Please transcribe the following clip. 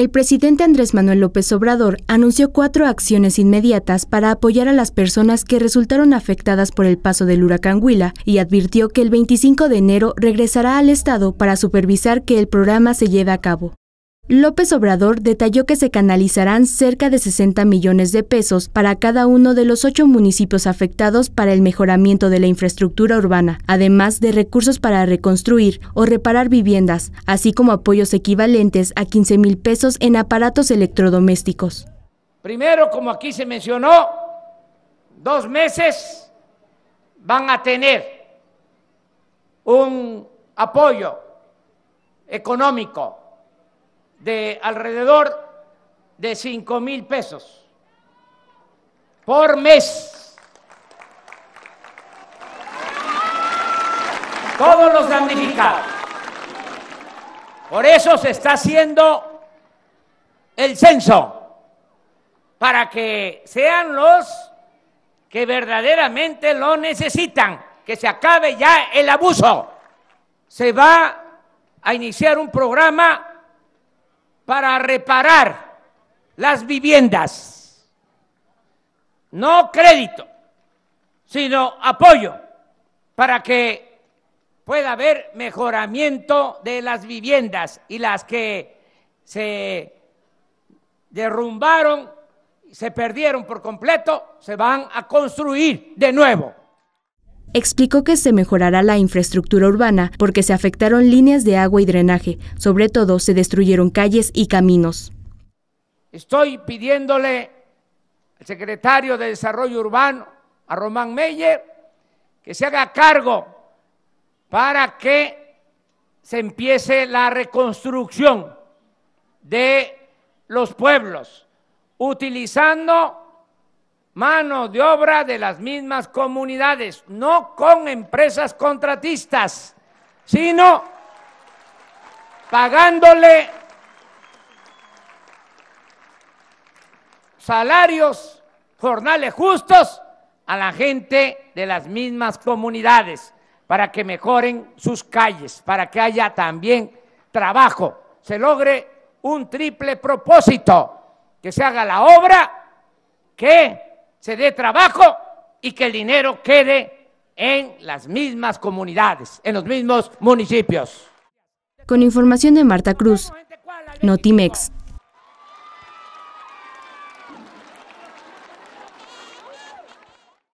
El presidente Andrés Manuel López Obrador anunció cuatro acciones inmediatas para apoyar a las personas que resultaron afectadas por el paso del huracán Huila y advirtió que el 25 de enero regresará al Estado para supervisar que el programa se lleve a cabo. López Obrador detalló que se canalizarán cerca de 60 millones de pesos para cada uno de los ocho municipios afectados para el mejoramiento de la infraestructura urbana, además de recursos para reconstruir o reparar viviendas, así como apoyos equivalentes a 15 mil pesos en aparatos electrodomésticos. Primero, como aquí se mencionó, dos meses van a tener un apoyo económico de alrededor de 5 mil pesos por mes. Todos los damnificados. Por eso se está haciendo el censo, para que sean los que verdaderamente lo necesitan, que se acabe ya el abuso. Se va a iniciar un programa para reparar las viviendas. No crédito, sino apoyo para que pueda haber mejoramiento de las viviendas y las que se derrumbaron, se perdieron por completo, se van a construir de nuevo. Explicó que se mejorará la infraestructura urbana porque se afectaron líneas de agua y drenaje, sobre todo se destruyeron calles y caminos. Estoy pidiéndole al secretario de Desarrollo Urbano, a Román Meyer, que se haga cargo para que se empiece la reconstrucción de los pueblos, utilizando mano de obra de las mismas comunidades, no con empresas contratistas, sino pagándole salarios, jornales justos a la gente de las mismas comunidades para que mejoren sus calles, para que haya también trabajo, se logre un triple propósito, que se haga la obra, que se dé trabajo y que el dinero quede en las mismas comunidades, en los mismos municipios. Con información de Marta Cruz, Notimex.